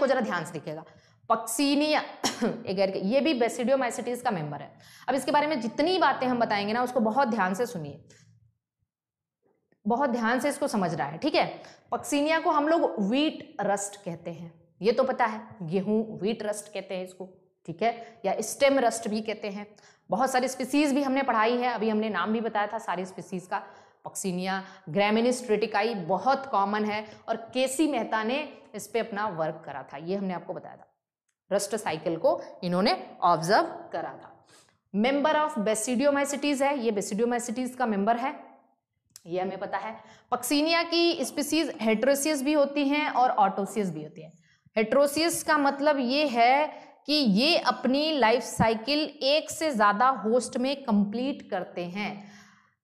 आपको जरा ध्यान से दिखेगा पक्सीनिया ये भी बेसिडियोमाइसिटीज का मेंबर है अब इसके बारे में जितनी बातें हम बताएंगे ना उसको बहुत ध्यान से सुनिए बहुत ध्यान से इसको समझ रहा है ठीक है पक्सीनिया को हम लोग वीट रस्ट कहते हैं ये तो पता है गेहूं वीट रस्ट कहते हैं इसको ठीक है या स्टेम रस्ट भी कहते हैं बहुत सारी स्पीसीज भी हमने पढ़ाई है अभी हमने नाम भी बताया था सारी स्पीसीज का पक्सीनिया ग्रेमिनिस बहुत कॉमन है और केसी मेहता ने इस पर अपना वर्क करा था ये हमने आपको बताया था रस्ट साइकिल को इन्होंने ऑब्जर्व करा था मेंबर ऑफ बेसिडियोमाइसिटीज है ये बेसिडियोमाइसिटीज का मेंबर है ये हमें पता है पक्सीनिया की स्पीसीज हेट्रोसियस भी होती हैं और ऑटोसियस भी होती हैं हेट्रोसियस का मतलब ये है कि ये अपनी लाइफ साइकिल एक से ज़्यादा होस्ट में कंप्लीट करते हैं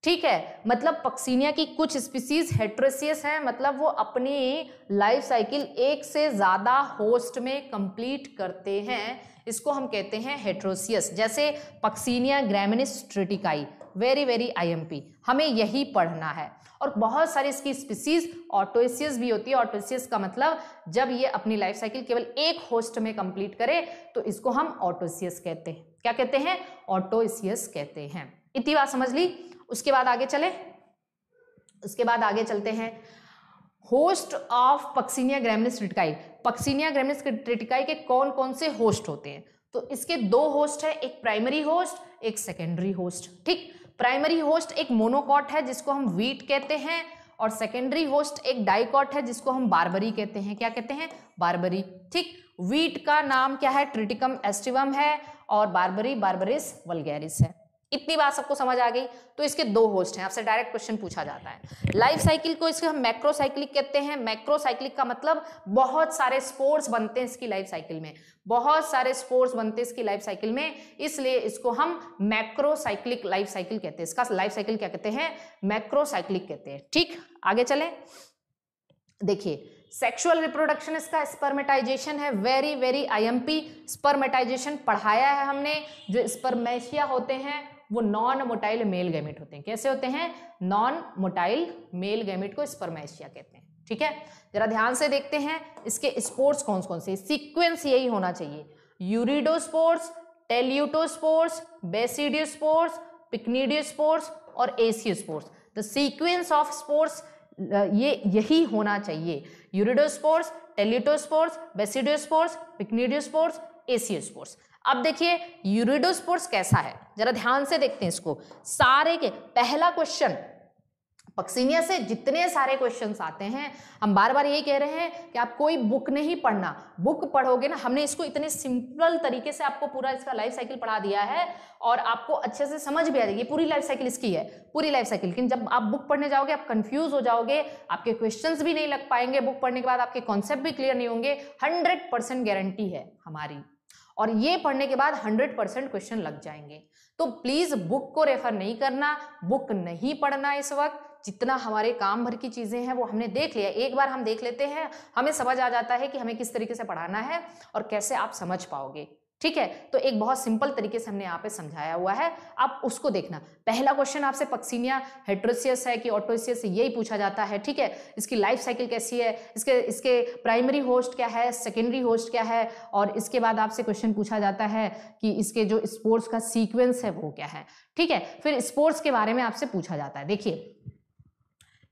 ठीक है मतलब पक्सीनिया की कुछ स्पीसीज हेट्रोसियस हैं मतलब वो अपनी लाइफ साइकिल एक से ज़्यादा होस्ट में कंप्लीट करते हैं इसको हम कहते हैं हेट्रोसियस जैसे Puccinia graminis tritici very very IMP हमें यही पढ़ना है और बहुत सारी इसकी स्पीसीज ऑटोसियस भी होती है ऑटोसियस का मतलब जब ये अपनी लाइफ साइकिल केवल एक होस्ट में कंप्लीट करे तो इसको हम ऑटोसियस कहते हैं क्या कहते हैं ऑटोसियस कहते हैं इतनी बात समझ ली उसके बाद आगे चले उसके बाद आगे चलते हैं host of Puccinia graminis tritici Puccinia graminis tritici के कौन कौन से होस्ट होते हैं तो इसके दो होस्ट है एक प्राइमरी होस्ट एक सेकेंडरी होस्ट ठीक प्राइमरी होस्ट एक मोनोकॉट है जिसको हम वीट कहते हैं और सेकेंडरी होस्ट एक डाइकॉट है जिसको हम बारबरी कहते हैं क्या कहते हैं बारबरी ठीक वीट का नाम क्या है ट्रिटिकम एस्टिवम है और बारबरी बारबरिस वलगैरिस है इतनी बात सबको समझ आ गई तो इसके दो होस्ट हैं आपसे डायरेक्ट क्वेश्चन पूछा जाता है लाइफ साइकिल को इसके हम मैक्रोसाइक्लिक कहते हैं मैक्रोसाइक्लिक का मतलब बहुत सारे स्पोर्ट्स बनते हैं इसकी लाइफ साइकिल में बहुत सारे स्पोर्ट्स बनते हैं इसकी लाइफ साइकिल में इसलिए इसको हम मैक्रोसाइक्लिक लाइफ साइकिल कहते हैं इसका लाइफ साइकिल क्या कहते हैं मैक्रोसाइक्लिक कहते हैं ठीक आगे चले देखिए सेक्सुअल रिप्रोडक्शन इसका स्पर्मेटाइजेशन है वेरी वेरी आईएमपी स्पर्मेटाइजेशन पढ़ाया है हमने जो स्पर्मेशिया होते हैं वो नॉन मोटाइल मेल गैमिट होते हैं कैसे होते हैं नॉन मोटाइल मेल गैमिट को स्पर्मेशिया कहते हैं ठीक है जरा ध्यान से देखते हैं इसके स्पोर्ट्स कौन कौन से सीक्वेंस यही होना चाहिए यूरिडोस्पोर्ट्स टेल्यूटोस्पोर्स बेसिडियोस्पोर्स पिकनिडियोस्पोर्स और aeciospores the sequence of spores ये यही होना चाहिए यूरिडोस्पोर्स टेलिटोस्पोर्स बेसिडियोस्पोर्स पिकनिडियोस्पोर्स एसियोस्पोर्स अब देखिए यूरिडोस्पोर्स कैसा है जरा ध्यान से देखते हैं इसको सारे के पहला क्वेश्चन पक्सीनिया से जितने सारे क्वेश्चन आते हैं हम बार बार ये कह रहे हैं कि आप कोई बुक नहीं पढ़ना बुक पढ़ोगे ना हमने इसको इतने सिंपल तरीके से आपको पूरा इसका लाइफ साइकिल पढ़ा दिया है और आपको अच्छे से समझ भी आ जाएगी पूरी लाइफ साइकिल इसकी है पूरी लाइफ साइकिल लेकिन जब आप बुक पढ़ने जाओगे आप कंफ्यूज हो जाओगे आपके क्वेश्चन भी नहीं लग पाएंगे बुक पढ़ने के बाद आपके कॉन्सेप्ट भी क्लियर नहीं होंगे हंड्रेड गारंटी है हमारी और ये पढ़ने के बाद 100 परसेंट क्वेश्चन लग जाएंगे तो प्लीज़ बुक को रेफर नहीं करना बुक नहीं पढ़ना इस वक्त जितना हमारे काम भर की चीज़ें हैं वो हमने देख लिया एक बार हम देख लेते हैं हमें समझ आ जाता है कि हमें किस तरीके से पढ़ाना है और कैसे आप समझ पाओगे ठीक है तो एक बहुत सिंपल तरीके से हमने यहाँ पे समझाया हुआ है आप उसको देखना पहला क्वेश्चन आपसे पक्सिनिया हेट्रोसियस है कि ऑटोसियस यही पूछा जाता है ठीक है इसकी लाइफ साइकिल कैसी है इसके इसके प्राइमरी होस्ट क्या है सेकेंडरी होस्ट क्या है और इसके बाद आपसे क्वेश्चन पूछा जाता है कि इसके जो स्पोर्ट्स का सीक्वेंस है वो क्या है ठीक है फिर स्पोर्ट्स के बारे में आपसे पूछा जाता है देखिए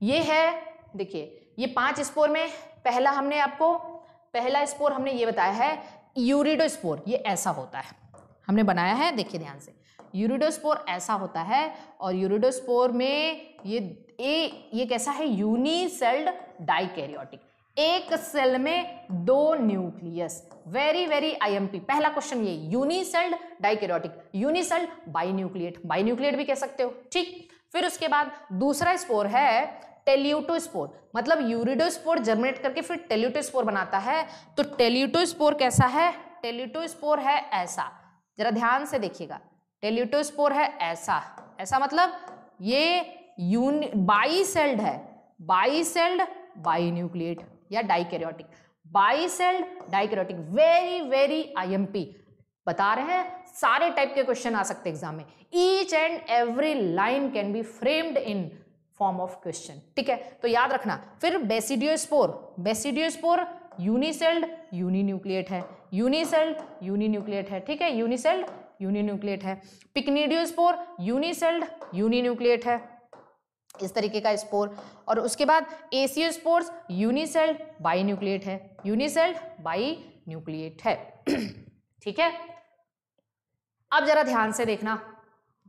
ये है देखिए ये पांच स्पोर में पहला हमने आपको पहला स्पोर हमने ये बताया है यूरिडोस्पोर ये ऐसा होता है हमने बनाया है देखिए ध्यान से यूरिडोस्पोर ऐसा होता है और यूरिडोस्पोर में ये ए ये कैसा है यूनिसेल्ड डाइकैरियोटिक एक सेल में दो न्यूक्लियस वेरी वेरी आईएमपी पहला क्वेश्चन ये यूनिसेल्ड डाइकैरियोटिक यूनिसेल्ड बाइन्यूक्लिएट बाइन्यूक्लिएट भी कह सकते हो ठीक फिर उसके बाद दूसरा स्पोर है टेल्यूटोस्पोर मतलब यूरिडोस्पोर जर्मिनेट करके फिर टेल्यूटोस्पोर बनाता है तो टेल्यूटोस्पोर कैसा है टेल्यूटोस्पोर है ऐसा जरा ध्यान से देखिएगा टेल्यूटोस्पोर है ऐसा ऐसा मतलब ये यून बाईसेल्ड है बाईसेल्ड बाईन्यूक्लिएट या dikaryotic bicelled dikaryotic very very IMP बता रहे हैं सारे टाइप के क्वेश्चन आ सकते एग्जाम में each and every line can be framed in form of question ठीक है तो याद रखना फिर बेसिडियोस्पोर बेसिडियोस्पोर यूनिसेल्ड यूनिन्यूक्लिएट है यूनिसेल्ड यूनिन्यूक्लिएट है ठीक है यूनिसेल्ड यूनिन्यूक्लिएट है पिकनिडियोस्पोर यूनिसेल्ड यूनिन्यूक्लिएट है इस तरीके का स्पोर और उसके बाद एसियोस्पोर्स यूनिसेल्ड बाई न्यूक्लिएट है यूनिसेल्ड बाई न्यूक्लिएट है ठीक है अब जरा ध्यान से देखना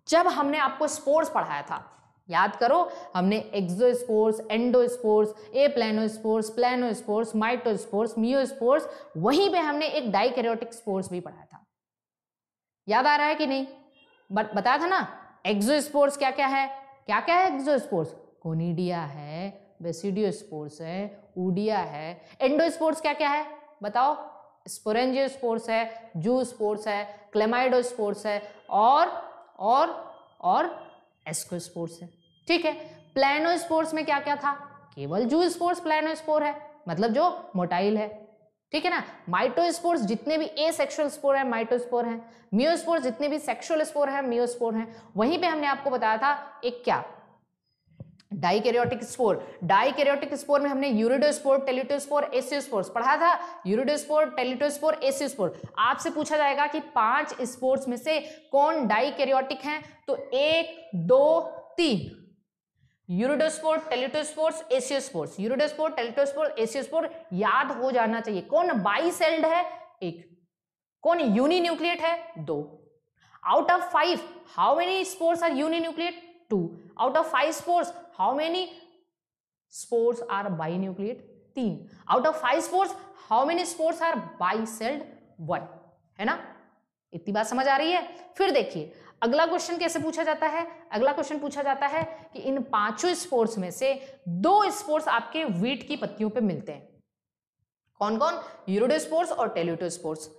जब हमने आपको स्पोर्स पढ़ाया था याद करो हमने एक्जोस्पोर्स एंडोस्पोर्स ए प्लानोस्पोर्स प्लानोस्पोर्स माइटोस्पोर्स मियोस्पोर्स वहीं पे हमने एक डाइकेरियोटिक स्पोर्स भी पढ़ा था याद आ रहा है कि नहीं बट बताया था ना एक्जोस्पोर्स क्या क्या है क्या क्या है एक्जोस्पोर्स कोनीडिया है बेसिडियोस्पोर्स है ऊडिया है एंडोस्पोर्स क्या क्या है बताओ स्पोरेंजियोस्पोर्स है जू स्पोर्स है क्लेमाइडोस्पोर्स है और और और एस्कोस्पोर्स है ठीक है प्लानो स्पोर्स में क्या क्या था केवल जू स्पोर्स प्लानो स्पोर है मतलब जो मोटाइल है ठीक है ना माइटोस्पोर्स जितने भी ए सेक्शुअल स्पोर है माइटोस्पोर है मियोस्पोर्स जितने भी सेक्शुअल स्पोर है मियोस्पोर है वहीं पे हमने आपको बताया था एक क्या डाइकेरियोटिक स्पोर डाइकेरियोटिक स्पोर में हमने यूरिडोस्पोर टेलिटोस्पोर एसियोस्पोर्स पढ़ा था यूरिडोस्पोर टेलिटोस्पोर एसियोस्पोर आपसे पूछा जाएगा कि पांच स्पोर्स में से कौन डाइकेरियोटिक हैं तो एक दो तीन यूरिडोस्पोर टेलिटोस्पोर एसियोस्पोर यूरिडोस्पोर टेलिटोस्पोर एसियोस्पोर याद हो जाना चाहिए कौन बाइसेल्ड है एक कौन यूनिन्यूक्लिएट है दो out of five how many spores are uninucleate two out of five spores how many spores are bi binucleate तीन out of five spores how many spores are bicelled one है ना इतनी बात समझ आ रही है फिर देखिए अगला क्वेश्चन कैसे पूछा जाता है अगला क्वेश्चन पूछा जाता है कि इन पांचों स्पोर्ट्स में से दो स्पोर्ट्स आपके वीट की पत्तियों पे मिलते हैं कौन कौन यूरोडो स्पोर्ट्स और टेल्यूटो स्पोर्ट्स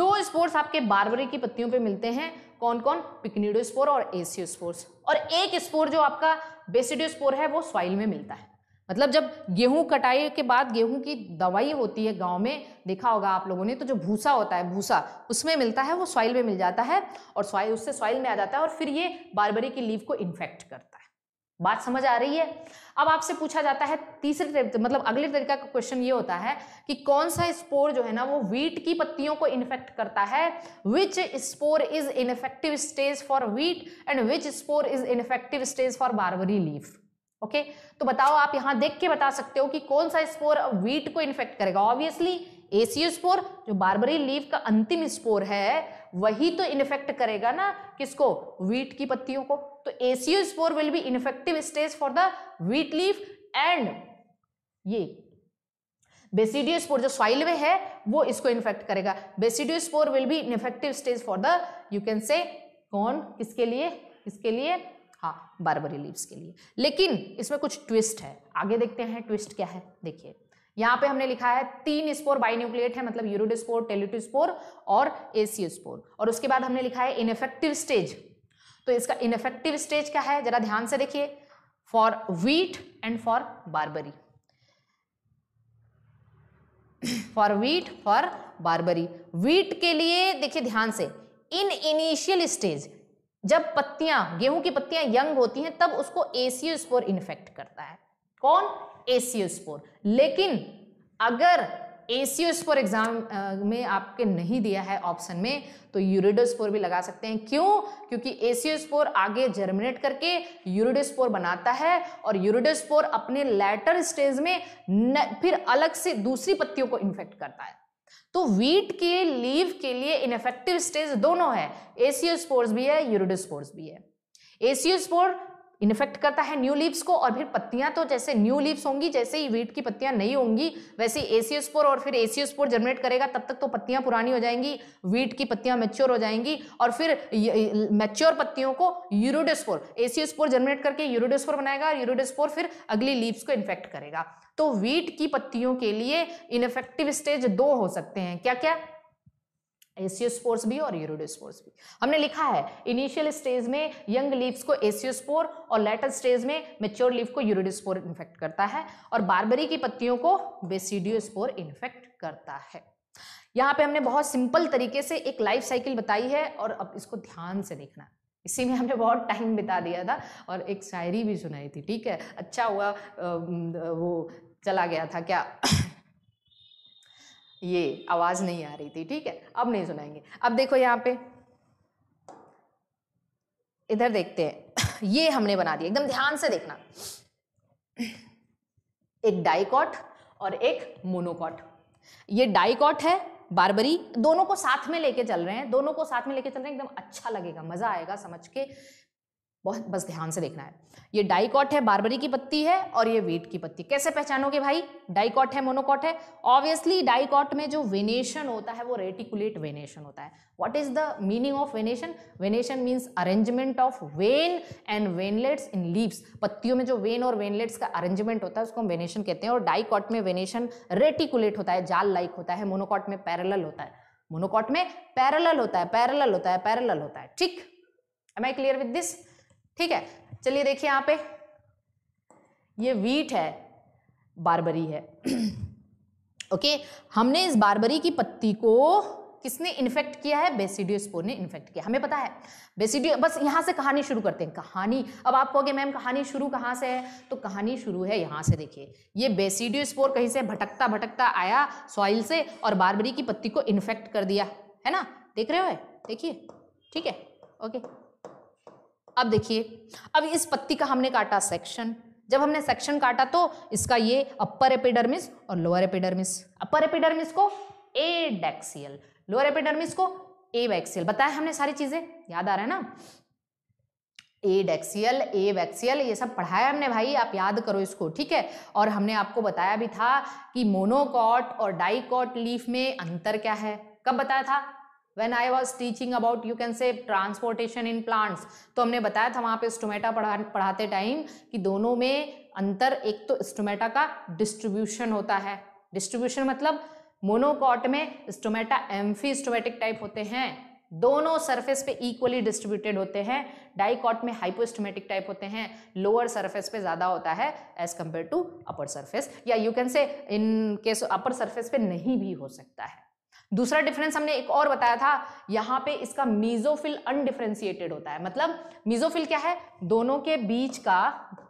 दो स्पोर्ट्स आपके बारबरी की पत्तियों पे मिलते हैं कौन कौन पिकनीडो स्पोर और एसियो स्पोर्ट्स और एक स्पोर जो आपका बेसिडियोस्पोर है वो सॉइल में मिलता है मतलब जब गेहूं कटाई के बाद गेहूं की दवाई होती है गांव में देखा होगा आप लोगों ने तो जो भूसा होता है भूसा उसमें मिलता है वो सॉइल में मिल जाता है और सॉइल उससे सॉइल में आ जाता है और फिर ये बारबरी की लीव को इन्फेक्ट करता है बात समझ आ रही है अब आपसे पूछा जाता है तीसरे मतलब अगले तरीका का क्वेश्चन ये होता है कि कौन सा स्पोर जो है ना वो वीट की पत्तियों को इन्फेक्ट करता है which spore is infective stage for wheat and which spore is infective stage for barberry leaf okay तो बताओ आप यहां देख के बता सकते हो कि कौन सा स्पोर वीट को इन्फेक्ट करेगा ऑब्वियसली एसीओ स्पोर जो बारबरी लीव का अंतिम स्पोर है वही तो इन्फेक्ट करेगा ना किसको वीट की पत्तियों को तो aeciospore will be infective stage for the wheat leaf and ये बेसिडियो स्पोर जो सॉइल में है वो इसको इन्फेक्ट करेगा basidiospore will be infective stage for the you can say कौन किसके लिए किसके लिए हाँ बारबरी लीव्स के लिए लेकिन इसमें कुछ ट्विस्ट है आगे देखते हैं ट्विस्ट क्या है देखिए यहां पे हमने लिखा है तीन स्पोर बाइन्यूक्लिएट है मतलब यूरोडिस्पोर टेलिटोस्पोर और एसियोस्पोर और उसके बाद हमने लिखा है इनफेक्टिव स्टेज तो इसका इनफेक्टिव स्टेज क्या है जरा ध्यान से देखिए for wheat and for barberry for wheat for barberry wheat के लिए देखिए ध्यान से इन इनिशियल स्टेज जब पत्तियां गेहूं की पत्तियां यंग होती हैं तब उसको एसियोस्पोर इन्फेक्ट करता है कौन एसीओस्पोर लेकिन अगर एसीओस्पोर एग्जाम में आपके नहीं दिया है ऑप्शन में तो यूरिडोस्पोर भी लगा सकते हैं क्यों क्योंकि एसीओस्पोर आगे जर्मिनेट करके यूरिडोस्पोर बनाता है और यूरिडोस्पोर अपने लेटर स्टेज में न, फिर अलग से दूसरी पत्तियों को इन्फेक्ट करता है तो वीट के लीव के लिए इनफेक्टिव स्टेज दोनों है एसीओस्पोर्स भी है यूरिडोस्पोर्स भी है एसीओस्पोर इन्फेक्ट करता है न्यू लीव्स को और फिर पत्तियां तो जैसे न्यू लीव्स होंगी जैसे ही वीट की पत्तियां नई होंगी वैसे एसियोस्पोर और फिर एसियोस्पोर जनरेट करेगा तब तक तो पत्तियां पुरानी हो जाएंगी वीट की पत्तियां मेच्योर हो जाएंगी और फिर मेच्योर पत्तियों को यूरोडोस्पोर एसियोस्पोर जनरेट करके यूरोडोस्पोर बनाएगा और यूरोडोस्पोर फिर अगली लीव्स को इन्फेक्ट करेगा तो वीट की पत्तियों के लिए इनफेक्टिव स्टेज दो हो सकते हैं क्या क्या एसियोस्पोर्स भी और यूरोडोस्पोर्स भी हमने लिखा है इनिशियल स्टेज में यंग लीव्स को एसियोस्पोर और लेटर स्टेज में मेच्योर लीव को यूरोडोस्पोर इन्फेक्ट करता है और बारबरी की पत्तियों को बेसिडियोस्पोर इन्फेक्ट करता है यहाँ पे हमने बहुत सिंपल तरीके से एक लाइफ साइकिल बताई है और अब इसको ध्यान से देखना इसी में हमने बहुत टाइम बिता दिया था और एक शायरी भी सुनाई थी ठीक है अच्छा हुआ वो चला गया था क्या ये आवाज नहीं आ रही थी ठीक है अब नहीं सुनाएंगे अब देखो यहाँ पे इधर देखते हैं ये हमने बना दिया एकदम ध्यान से देखना एक डाइकॉट और एक मोनोकॉट ये डाइकॉट है बारबरी दोनों को साथ में लेके चल रहे हैं दोनों को साथ में लेके चल रहे हैं एकदम अच्छा लगेगा मजा आएगा समझ के बहुत बस ध्यान से देखना है ये डाइकॉट है बारबरी की पत्ती है और ये वीट की पत्ती कैसे पहचानोगे भाई डाइकॉट है मोनोकॉट है ऑब्वियसली डाइकॉट में जो वेनेशन होता है वो रेटिकुलेट वेनेशन होता है what is the meaning of venation venation means arrangement of vein and veinlets in leaves पत्तियों में जो वेन और वेनलेट्स का अरेंजमेंट होता है उसको हम वेनेशन कहते हैं और डाइकॉट में वेनेशन रेटिकुलेट होता है जाल लाइक होता है मोनोकॉट में पैरल होता है मोनोकॉट में पैरल होता है पैरल होता है पैरल होता है ठीक am I clear with this ठीक है चलिए देखिए यहां पे ये वीट है बारबरी है ओके हमने इस बारबरी की पत्ती को किसने इन्फेक्ट किया है बेसिडियोस्पोर ने इन्फेक्ट किया हमें पता है बेसिडियो बस यहां से कहानी शुरू करते हैं कहानी अब आप कहोगे मैम कहानी शुरू कहाँ से है तो कहानी शुरू है यहां से देखिए ये बेसिडियोस्पोर कहीं से भटकता भटकता आया सॉइल से और बारबरी की पत्ती को इन्फेक्ट कर दिया है ना देख रहे हो देखिए ठीक है ओके अब देखिए अब इस पत्ती का हमने काटा सेक्शन जब हमने सेक्शन काटा तो इसका ये अपर एपिडर्मिस और लोअर एपिडर्मिस अपर एपिडर्मिस को ए डेक्सियल लोअर एपिडर्मिस को ए वैक्सियल बताया हमने सारी चीजें याद आ रहा है ना ए डेक्सियल ए वैक्सियल ये सब पढ़ाया हमने भाई आप याद करो इसको ठीक है और हमने आपको बताया भी था कि मोनोकॉट और डाइकॉट लीफ में अंतर क्या है कब बताया था when I was teaching about you can say transportation in plants तो हमने बताया था वहाँ पे स्टोमेटा पढ़ा पढ़ाते टाइम कि दोनों में अंतर एक तो स्टोमेटा का डिस्ट्रीब्यूशन होता है डिस्ट्रीब्यूशन मतलब मोनोकॉट में स्टोमेटा एम्फी स्टोमेटिक टाइप होते हैं दोनों सरफेस पे इक्वली डिस्ट्रीब्यूटेड होते हैं डाइकॉट में हाइपोस्टोमेटिक टाइप होते हैं लोअर सरफेस पे ज़्यादा होता है as compare to upper surface या you can say in case upper surface पे नहीं भी हो सकता है दूसरा डिफरेंस हमने एक और बताया था यहाँ पे इसका मीजोफिल अनडिफ्रेंसिएटेड होता है मतलब मीजोफिल क्या है दोनों के बीच का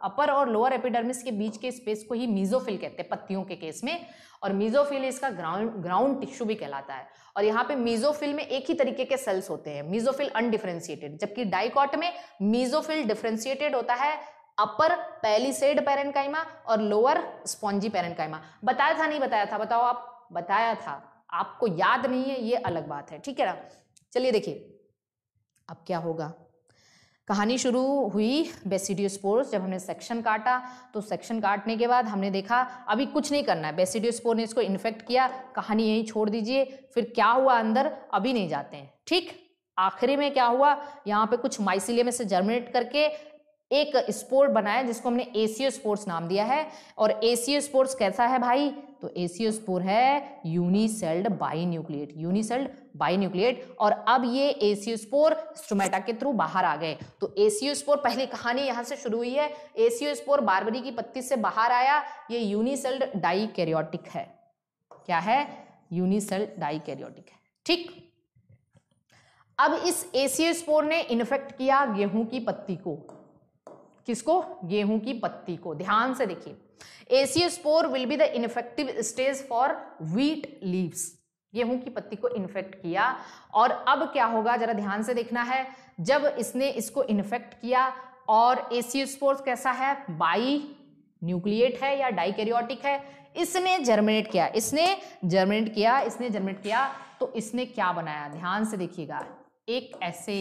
अपर और लोअर एपिडर्मिस के बीच के स्पेस को ही मीजोफिल कहते हैं पत्तियों के केस में और मीजोफिल इसका ग्राउंड ग्राउंड टिश्यू भी कहलाता है और यहाँ पे मीजोफिल में एक ही तरीके के सेल्स होते हैं मीजोफिल अनडिफ्रेंसिएटेड जबकि डाइकॉट में मीजोफिल डिफ्रेंसिएटेड होता है अपर पैलीसेड पेरेंकाइमा और लोअर स्पॉन्जी पेरेंकाइमा बताया था नहीं बताया था बताओ आप बताया था आपको याद नहीं है ये अलग बात है ठीक है ना चलिए देखिए अब क्या होगा कहानी शुरू हुई बेसिडियोस्पोर्स जब हमने सेक्शन काटा तो सेक्शन काटने के बाद हमने देखा अभी कुछ नहीं करना है बेसिडियोस्पोर ने इसको इन्फेक्ट किया कहानी यहीं छोड़ दीजिए फिर क्या हुआ अंदर अभी नहीं जाते हैं ठीक आखिरी में क्या हुआ यहाँ पे कुछ माइसिलियम से जर्मिनेट करके एक स्पोर्ट बनाया जिसको हमने एसीओ स्पोर्ट्स नाम दिया है और एसीओ स्पोर्ट्स कैसा है भाई तो एसीओ स्पोर है unicelled binucleate unicelled nucleate और अब ये एसीओ स्पोर स्टोमेटा के थ्रू बाहर आ गए तो एसीओ स्पोर पहली कहानी यहां से शुरू हुई है एसीओ स्पोर बारबरी की पत्ती से बाहर आया ये यूनिसेल्ड कैरियोटिक है क्या है यूनिसेल्ड कैरियोटिक है ठीक अब इस एसीओ स्पोर ने इन्फेक्ट किया गेहूं की पत्ती को किसको गेहूं की पत्ती को ध्यान से देखिए aeciospore will be the infective stage for wheat leaves गेहूं की पत्ती को इन्फेक्ट किया और अब क्या होगा जरा ध्यान से देखना है जब इसने इसको इन्फेक्ट किया और एसी स्पोर्स कैसा है बाई न्यूक्लिएट है या डाइकेरियोटिक है इसने जर्मिनेट किया इसने जर्मिनेट किया इसने जर्मिनेट किया तो इसने क्या बनाया ध्यान से देखिएगा एक ऐसे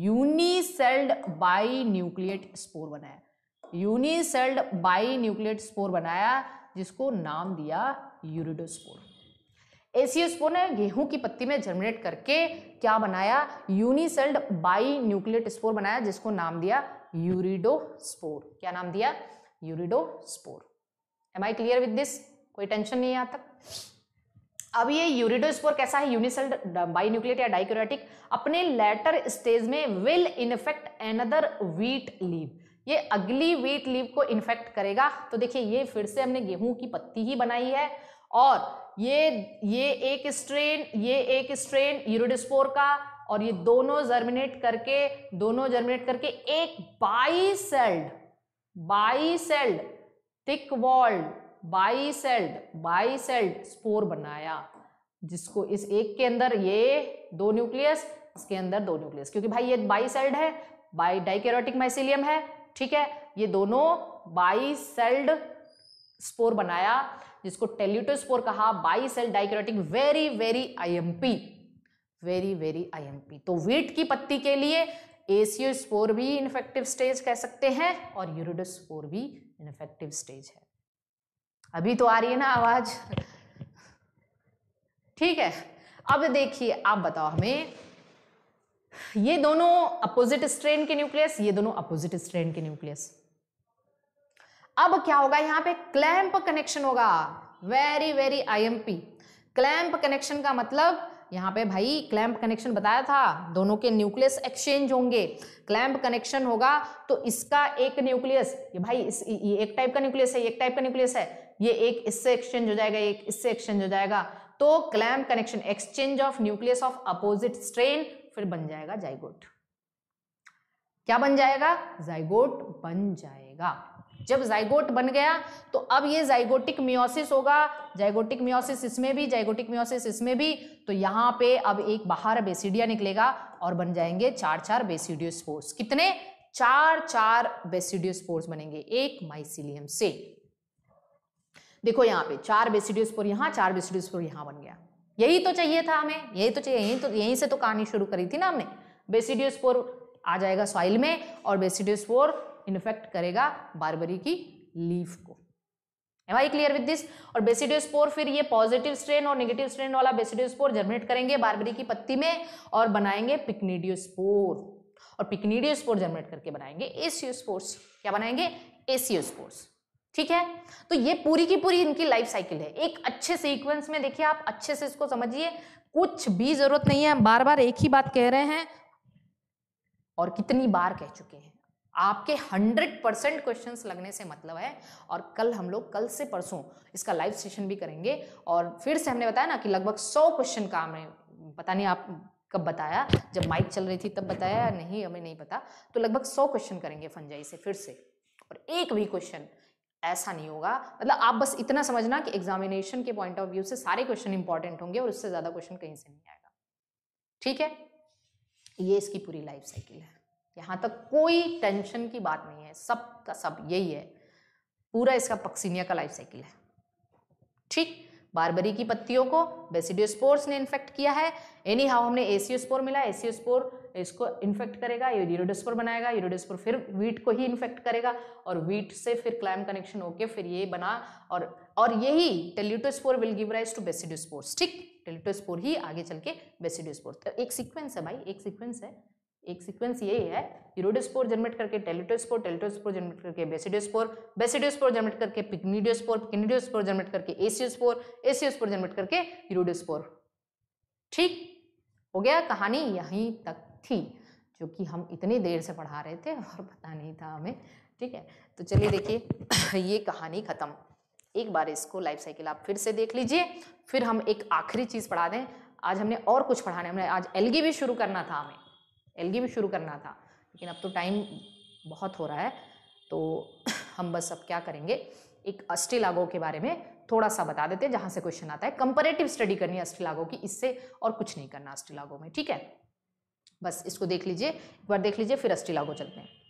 यूनिसेल्ड बाई न्यूक्लियट स्पोर बनाया यूनिसेल्ड बाई न्यूक्लियट स्पोर बनाया जिसको नाम दिया यूरिडोस्पोर एसियोस्पोर ने गेहूं की पत्ती में जर्मिनेट करके क्या बनाया यूनिसेल्ड बाई न्यूक्लियट स्पोर बनाया जिसको नाम दिया यूरिडोस्पोर क्या नाम दिया urediospore am I clear with this कोई टेंशन नहीं है तक अब ये यूरिडोस्पोर कैसा है यूनिसेल बाइन्यूक्लियट या डाइक्रोटिक अपने लेटर स्टेज में will infect another wheat leaf ये अगली वीट लीव को इन्फेक्ट करेगा तो देखिए ये फिर से हमने गेहूं की पत्ती ही बनाई है और ये ये एक स्ट्रेन ये एक स्ट्रेन यूरिडोस्पोर का और ये दोनों जर्मिनेट करके दोनों जर्मिनेट करके एक bicelled bicelled thick walled bicelled bicelled spore बनाया जिसको इस एक के अंदर ये दो न्यूक्लियस इसके अंदर दो न्यूक्लियस क्योंकि भाई ये बाईसेल्ड है बाई डाइकेरोटिक माइसिलियम है ठीक है ये दोनों बाईसेल्ड स्पोर बनाया जिसको टेल्यूटोस्पोर कहा bicelled dikaryotic very very IMP very very IMP तो वीट की पत्ती के लिए एसियो स्पोर भी इन्फेक्टिव स्टेज कह सकते हैं और यूरिडोस्पोर भी इन्फेक्टिव स्टेज है अभी तो आ रही है ना आवाज ठीक है अब देखिए आप बताओ हमें ये दोनों अपोजिट स्ट्रेन के न्यूक्लियस ये दोनों अपोजिट स्ट्रेन के न्यूक्लियस अब क्या होगा यहां पे क्लैंप कनेक्शन होगा very very IMP clamp connection का मतलब यहां पे भाई क्लैम्प कनेक्शन बताया था दोनों के न्यूक्लियस एक्सचेंज होंगे क्लैम्प कनेक्शन होगा तो इसका एक न्यूक्लियस ये भाई इस, ये एक टाइप का न्यूक्लियस है एक टाइप का न्यूक्लियस है ये एक इससे एक्सचेंज हो जाएगा एक इससे एक्सचेंज हो जाएगा तो clamp connection exchange of nucleus of opposite strain फिर बन जाएगा जाइगोट क्या बन जाएगा जाइगोट बन जाएगा जब जाइगोट बन गया तो अब ये जाइगोटिक मियोसिस होगा जाइगोटिक मियोसिस इसमें भी जाइगोटिक मियोसिस इसमें भी तो यहां पे अब एक बाहर बेसिडिया निकलेगा और बन जाएंगे चार चार बेसिडियो स्पोर्स कितने चार चार बेसिडियो स्पोर्स बनेंगे एक माइसिलियम से देखो यहाँ पे चार स्पोर यहाँ चार बेसिड्यूस्पोर यहाँ बन गया यही तो चाहिए था हमें यही तो चाहिए यही तो यहीं से तो कहानी शुरू करी थी ना हमने बेसिड्यूस्पोर आ जाएगा सॉइल में और बेसिड्यूस्पोर इन्फेक्ट करेगा बारबरी की लीफ को एम क्लियर विद दिस और बेसिडियोस्पोर फिर ये पॉजिटिव स्ट्रेन और नेगेटिव स्ट्रेन वाला बेसिडियोस्पोर जर्मिनेट करेंगे बारबरी की पत्ती में और बनाएंगे पिकनीडियोस्पोर और पिकनीडियोस्पोर जर्मिनेट करके बनाएंगे एसियोस्पोर्स क्या बनाएंगे एसियोस्पोर्स ठीक है तो ये पूरी की पूरी इनकी लाइफ साइकिल है एक अच्छे सीक्वेंस में देखिए आप अच्छे से इसको समझिए कुछ भी जरूरत नहीं है बार बार एक ही बात कह रहे हैं और कितनी बार कह चुके हैं आपके हंड्रेड परसेंट क्वेश्चन लगने से मतलब है और कल हम लोग कल से परसों इसका लाइव सेशन भी करेंगे और फिर से हमने बताया ना कि लगभग सौ क्वेश्चन का हमें पता नहीं आप कब बताया जब माइक चल रही थी तब बताया नहीं हमें नहीं पता तो लगभग सौ क्वेश्चन करेंगे फंजाई से फिर से और एक भी क्वेश्चन ऐसा नहीं होगा मतलब आप बस इतना समझना कि एग्जामिनेशन के पॉइंट ऑफ व्यू से सारे क्वेश्चन इंपॉर्टेंट होंगे और उससे ज़्यादा क्वेश्चन कहीं से नहीं आएगा ठीक है ये इसकी पूरी लाइफ साइकिल है यहां तक कोई टेंशन की बात नहीं है सब का सब यही है पूरा इसका पक्सीनिया का लाइफ साइकिल है ठीक बारबरी की पत्तियों को बेसिडियोस्पोर्स ने इन्फेक्ट किया है एनी हाउ हमने एसियोस्पोर मिला एसियोस्पोर इसको इन्फेक्ट करेगा यूरोडिस्पर बनाएगा यूरोडिस्पर फिर वीट को ही इन्फेक्ट करेगा और वीट से फिर क्लाइम कनेक्शन होके फिर ये बना और और यही teleutospore will give rise to basidiospore ठीक टेल्यूटोस्पोर ही आगे चल के बेसिडोस्पोर तो एक सीक्वेंस है भाई एक सीक्वेंस है एक सीक्वेंस यही है यूरोडोस्पोर जनरेट करके टेलिटोस्पोर टेलिटोस्पोर जनरेट करके बेसिडोस्पोर बेसिडोस्पोर जनरेट करके पिग्निडियोस्पोर पिग्निडियोस्पोर जनरेट करके एसियोस्पोर एसियोस्पोर जनरेट करके यूरोडोस्पोर ठीक हो गया कहानी यहीं तक थी जो कि हम इतनी देर से पढ़ा रहे थे और पता नहीं था हमें ठीक है तो चलिए देखिए ये कहानी ख़त्म एक बार इसको लाइफ साइकिल आप फिर से देख लीजिए फिर हम एक आखिरी चीज़ पढ़ा दें आज हमने और कुछ पढ़ाने हमने आज एल भी शुरू करना था हमें एल भी शुरू करना था लेकिन अब तो टाइम बहुत हो रहा है तो हम बस अब क्या करेंगे एक अस्टिलागो के बारे में थोड़ा सा बता देते हैं जहाँ से क्वेश्चन आता है कंपरेटिव स्टडी करनी है अस्टिलागो की इससे और कुछ नहीं करना अस्टिलागो में ठीक है बस इसको देख लीजिए एक बार देख लीजिए फिर अस्टिला को चलते हैं